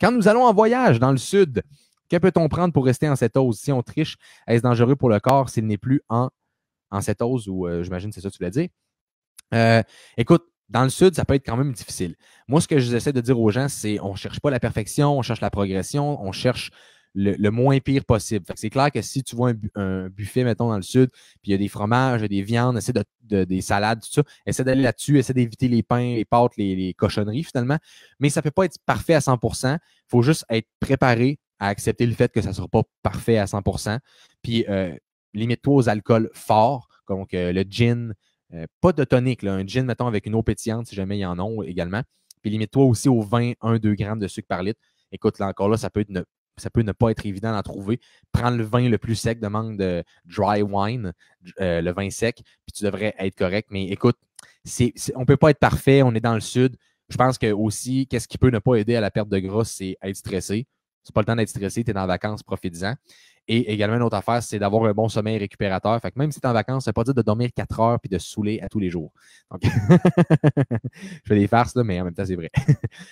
Quand nous allons en voyage dans le sud, que peut-on prendre pour rester en cette cétose? Si on triche, est-ce dangereux pour le corps s'il n'est plus en, en hausse? ou euh, j'imagine c'est ça que tu voulais dire. Euh, écoute, dans le sud, ça peut être quand même difficile. Moi, ce que j'essaie de dire aux gens, c'est on ne cherche pas la perfection, on cherche la progression, on cherche le, moins pire possible. C'est clair que si tu vois un, buffet, mettons, dans le sud, puis il y a des fromages, des viandes, essaie de, des salades, tout ça, essaie d'aller là-dessus, essaie d'éviter les pains, les pâtes, les, cochonneries finalement. Mais ça ne peut pas être parfait à 100 Il faut juste être préparé à accepter le fait que ça ne sera pas parfait à 100 Puis euh, limite-toi aux alcools forts, donc le gin, euh, pas de tonique, un gin, mettons, avec une eau pétillante, si jamais il y en a également. Puis limite-toi aussi au vin, 1, 2 grammes de sucre par litre. Écoute, là encore, là, ça peut être ça peut ne pas être évident d'en trouver. Prends le vin le plus sec, demande de euh, dry wine, euh, le vin sec, puis tu devrais être correct. Mais écoute, on ne peut pas être parfait, on est dans le sud. Je pense que aussi, qu'est-ce qui peut ne pas aider à la perte de gras, c'est être stressé. C'est pas le temps d'être stressé, tu es en vacances, profite en Et également, une autre affaire, c'est d'avoir un bon sommeil récupérateur. Fait que même si tu es en vacances, ça ne veut pas dire de dormir quatre heures puis de saouler à tous les jours. je fais des farces, mais en même temps, c'est vrai.